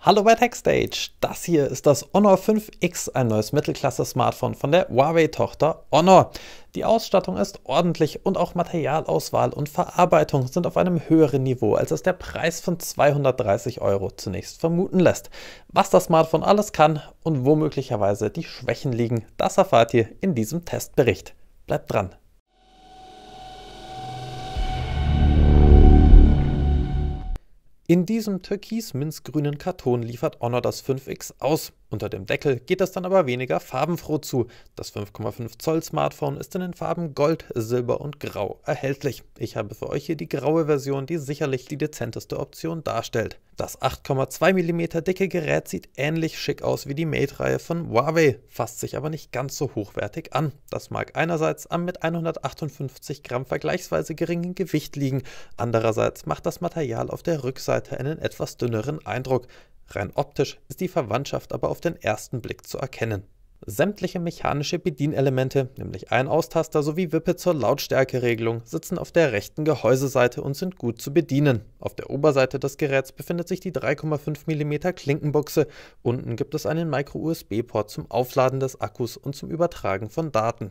Hallo bei TechStage! Das hier ist das Honor 5X, ein neues Mittelklasse-Smartphone von der Huawei-Tochter Honor. Die Ausstattung ist ordentlich und auch Materialauswahl und Verarbeitung sind auf einem höheren Niveau, als es der Preis von 230 Euro zunächst vermuten lässt. Was das Smartphone alles kann und wo möglicherweise die Schwächen liegen, das erfahrt ihr in diesem Testbericht. Bleibt dran! In diesem türkis-minzgrünen Karton liefert Honor das 5X aus. Unter dem Deckel geht es dann aber weniger farbenfroh zu. Das 5,5 Zoll Smartphone ist in den Farben Gold, Silber und Grau erhältlich. Ich habe für euch hier die graue Version, die sicherlich die dezenteste Option darstellt. Das 8,2 mm dicke Gerät sieht ähnlich schick aus wie die Mate-Reihe von Huawei, fasst sich aber nicht ganz so hochwertig an. Das mag einerseits am mit 158 Gramm vergleichsweise geringen Gewicht liegen, andererseits macht das Material auf der Rückseite einen etwas dünneren Eindruck. Rein optisch ist die Verwandtschaft aber auf den ersten Blick zu erkennen. Sämtliche mechanische Bedienelemente, nämlich ein Austaster sowie Wippe zur Lautstärkeregelung, sitzen auf der rechten Gehäuseseite und sind gut zu bedienen. Auf der Oberseite des Geräts befindet sich die 3,5 mm Klinkenbuchse. Unten gibt es einen Micro-USB-Port zum Aufladen des Akkus und zum Übertragen von Daten.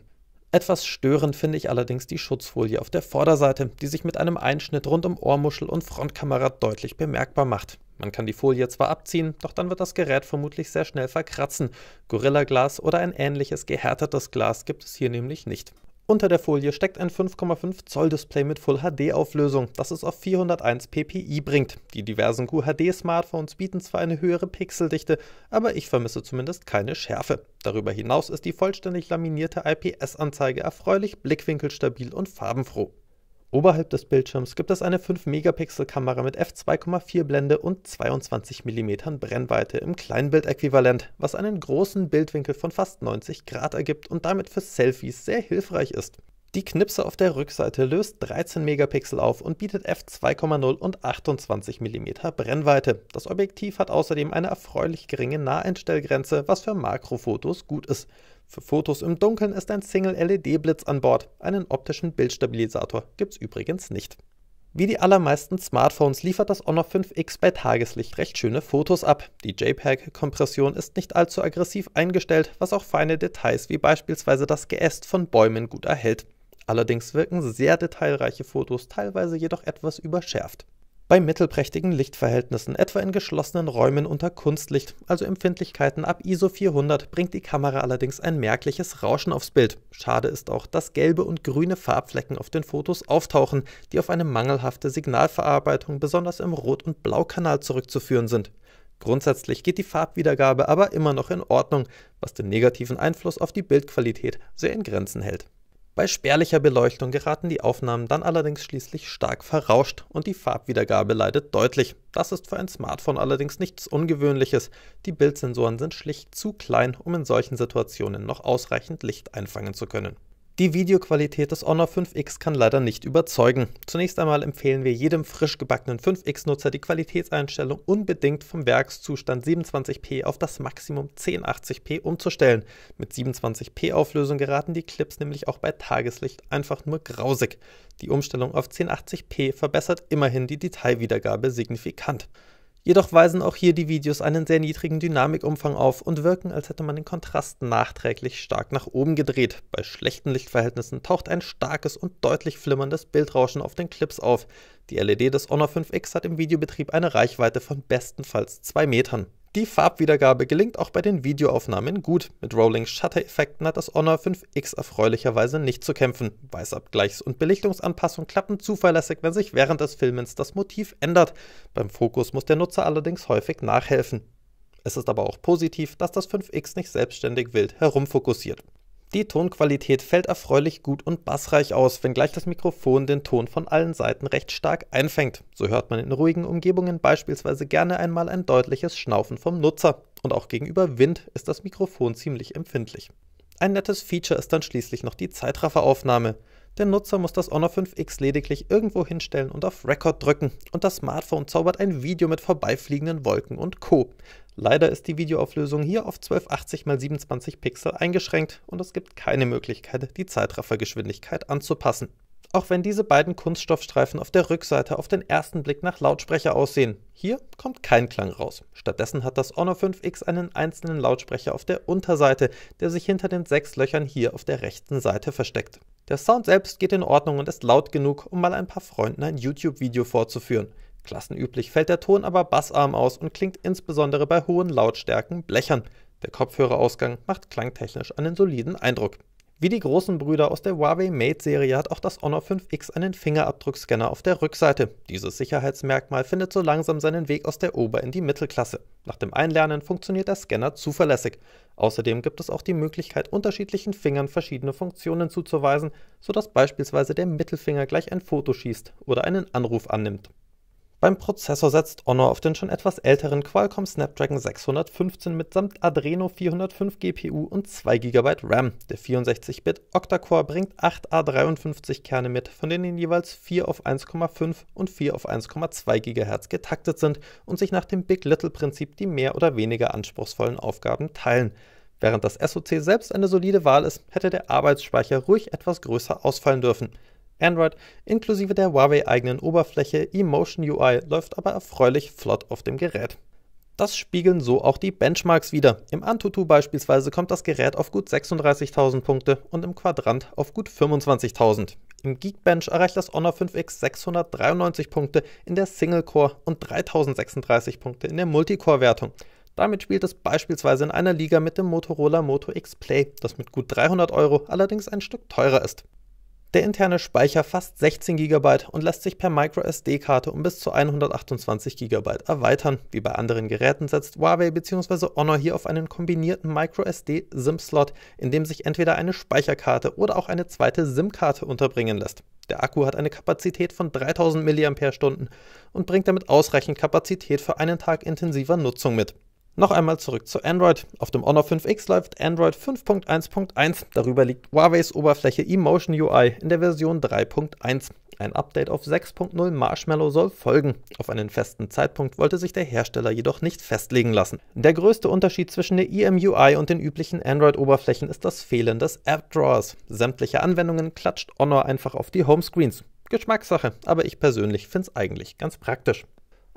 Etwas störend finde ich allerdings die Schutzfolie auf der Vorderseite, die sich mit einem Einschnitt rund um Ohrmuschel und Frontkamera deutlich bemerkbar macht. Man kann die Folie zwar abziehen, doch dann wird das Gerät vermutlich sehr schnell verkratzen. Gorillaglas oder ein ähnliches gehärtetes Glas gibt es hier nämlich nicht. Unter der Folie steckt ein 5,5 Zoll Display mit Full HD Auflösung, das es auf 401 ppi bringt. Die diversen QHD Smartphones bieten zwar eine höhere Pixeldichte, aber ich vermisse zumindest keine Schärfe. Darüber hinaus ist die vollständig laminierte IPS Anzeige erfreulich blickwinkelstabil und farbenfroh. Oberhalb des Bildschirms gibt es eine 5-Megapixel-Kamera mit f2,4 Blende und 22 mm Brennweite im Kleinbildäquivalent, was einen großen Bildwinkel von fast 90 Grad ergibt und damit für Selfies sehr hilfreich ist. Die Knipse auf der Rückseite löst 13 Megapixel auf und bietet f2,0 und 28 mm Brennweite. Das Objektiv hat außerdem eine erfreulich geringe Naheinstellgrenze, was für Makrofotos gut ist. Für Fotos im Dunkeln ist ein Single-LED-Blitz an Bord. Einen optischen Bildstabilisator gibt es übrigens nicht. Wie die allermeisten Smartphones liefert das Honor 5X bei Tageslicht recht schöne Fotos ab. Die JPEG-Kompression ist nicht allzu aggressiv eingestellt, was auch feine Details wie beispielsweise das Geäst von Bäumen gut erhält. Allerdings wirken sehr detailreiche Fotos teilweise jedoch etwas überschärft. Bei mittelprächtigen Lichtverhältnissen, etwa in geschlossenen Räumen unter Kunstlicht, also Empfindlichkeiten ab ISO 400, bringt die Kamera allerdings ein merkliches Rauschen aufs Bild. Schade ist auch, dass gelbe und grüne Farbflecken auf den Fotos auftauchen, die auf eine mangelhafte Signalverarbeitung besonders im Rot- und Blaukanal zurückzuführen sind. Grundsätzlich geht die Farbwiedergabe aber immer noch in Ordnung, was den negativen Einfluss auf die Bildqualität sehr in Grenzen hält. Bei spärlicher Beleuchtung geraten die Aufnahmen dann allerdings schließlich stark verrauscht und die Farbwiedergabe leidet deutlich. Das ist für ein Smartphone allerdings nichts Ungewöhnliches. Die Bildsensoren sind schlicht zu klein, um in solchen Situationen noch ausreichend Licht einfangen zu können. Die Videoqualität des Honor 5X kann leider nicht überzeugen. Zunächst einmal empfehlen wir jedem frisch gebackenen 5X-Nutzer die Qualitätseinstellung unbedingt vom Werkszustand 27p auf das Maximum 1080p umzustellen. Mit 27p Auflösung geraten die Clips nämlich auch bei Tageslicht einfach nur grausig. Die Umstellung auf 1080p verbessert immerhin die Detailwiedergabe signifikant. Jedoch weisen auch hier die Videos einen sehr niedrigen Dynamikumfang auf und wirken, als hätte man den Kontrast nachträglich stark nach oben gedreht. Bei schlechten Lichtverhältnissen taucht ein starkes und deutlich flimmerndes Bildrauschen auf den Clips auf. Die LED des Honor 5X hat im Videobetrieb eine Reichweite von bestenfalls 2 Metern. Die Farbwiedergabe gelingt auch bei den Videoaufnahmen gut. Mit Rolling Shutter-Effekten hat das Honor 5X erfreulicherweise nicht zu kämpfen. Weißabgleichs- und Belichtungsanpassung klappen zuverlässig, wenn sich während des Filmens das Motiv ändert. Beim Fokus muss der Nutzer allerdings häufig nachhelfen. Es ist aber auch positiv, dass das 5X nicht selbstständig wild herumfokussiert. Die Tonqualität fällt erfreulich gut und bassreich aus, wenngleich das Mikrofon den Ton von allen Seiten recht stark einfängt. So hört man in ruhigen Umgebungen beispielsweise gerne einmal ein deutliches Schnaufen vom Nutzer. Und auch gegenüber Wind ist das Mikrofon ziemlich empfindlich. Ein nettes Feature ist dann schließlich noch die Zeitrafferaufnahme. Der Nutzer muss das Honor 5X lediglich irgendwo hinstellen und auf Record drücken und das Smartphone zaubert ein Video mit vorbeifliegenden Wolken und Co. Leider ist die Videoauflösung hier auf 1280 x 27 Pixel eingeschränkt und es gibt keine Möglichkeit, die Zeitraffergeschwindigkeit anzupassen. Auch wenn diese beiden Kunststoffstreifen auf der Rückseite auf den ersten Blick nach Lautsprecher aussehen, hier kommt kein Klang raus. Stattdessen hat das Honor 5X einen einzelnen Lautsprecher auf der Unterseite, der sich hinter den sechs Löchern hier auf der rechten Seite versteckt. Der Sound selbst geht in Ordnung und ist laut genug, um mal ein paar Freunden ein YouTube-Video vorzuführen. Klassenüblich fällt der Ton aber bassarm aus und klingt insbesondere bei hohen Lautstärken blechern. Der Kopfhörerausgang macht klangtechnisch einen soliden Eindruck. Wie die großen Brüder aus der Huawei Mate-Serie hat auch das Honor 5X einen Fingerabdruckscanner auf der Rückseite. Dieses Sicherheitsmerkmal findet so langsam seinen Weg aus der Ober- in die Mittelklasse. Nach dem Einlernen funktioniert der Scanner zuverlässig. Außerdem gibt es auch die Möglichkeit, unterschiedlichen Fingern verschiedene Funktionen zuzuweisen, sodass beispielsweise der Mittelfinger gleich ein Foto schießt oder einen Anruf annimmt. Beim Prozessor setzt Honor auf den schon etwas älteren Qualcomm Snapdragon 615 mitsamt Adreno 405 GPU und 2 GB RAM. Der 64-Bit Octa-Core bringt 8 A53-Kerne mit, von denen jeweils 4 auf 1,5 und 4 auf 1,2 GHz getaktet sind und sich nach dem Big-Little-Prinzip die mehr oder weniger anspruchsvollen Aufgaben teilen. Während das SoC selbst eine solide Wahl ist, hätte der Arbeitsspeicher ruhig etwas größer ausfallen dürfen. Android inklusive der Huawei-eigenen Oberfläche Emotion UI läuft aber erfreulich flott auf dem Gerät. Das spiegeln so auch die Benchmarks wieder. Im Antutu beispielsweise kommt das Gerät auf gut 36.000 Punkte und im Quadrant auf gut 25.000. Im Geekbench erreicht das Honor 5X 693 Punkte in der Single-Core und 3036 Punkte in der Multicore-Wertung. Damit spielt es beispielsweise in einer Liga mit dem Motorola Moto X Play, das mit gut 300 Euro allerdings ein Stück teurer ist. Der interne Speicher fasst 16 GB und lässt sich per microSD-Karte um bis zu 128 GB erweitern. Wie bei anderen Geräten setzt Huawei bzw. Honor hier auf einen kombinierten microSD-SIM-Slot, in dem sich entweder eine Speicherkarte oder auch eine zweite SIM-Karte unterbringen lässt. Der Akku hat eine Kapazität von 3000 mAh und bringt damit ausreichend Kapazität für einen Tag intensiver Nutzung mit. Noch einmal zurück zu Android. Auf dem Honor 5X läuft Android 5.1.1. Darüber liegt Huaweis Oberfläche Emotion UI in der Version 3.1. Ein Update auf 6.0 Marshmallow soll folgen. Auf einen festen Zeitpunkt wollte sich der Hersteller jedoch nicht festlegen lassen. Der größte Unterschied zwischen der EMUI und den üblichen Android-Oberflächen ist das Fehlen des App-Drawers. Sämtliche Anwendungen klatscht Honor einfach auf die Homescreens. Geschmackssache, aber ich persönlich finde es eigentlich ganz praktisch.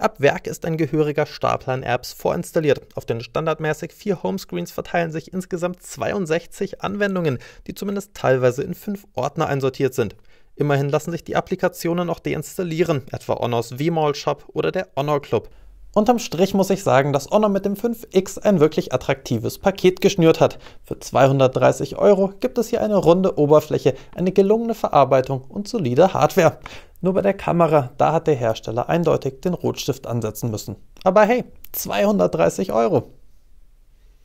Ab Werk ist ein gehöriger Stapel an Apps vorinstalliert. Auf den standardmäßig vier Homescreens verteilen sich insgesamt 62 Anwendungen, die zumindest teilweise in fünf Ordner einsortiert sind. Immerhin lassen sich die Applikationen auch deinstallieren, etwa Honors VMall Shop oder der Honor Club. Unterm Strich muss ich sagen, dass Honor mit dem 5X ein wirklich attraktives Paket geschnürt hat. Für 230 Euro gibt es hier eine runde Oberfläche, eine gelungene Verarbeitung und solide Hardware. Nur bei der Kamera, da hat der Hersteller eindeutig den Rotstift ansetzen müssen. Aber hey, 230 Euro.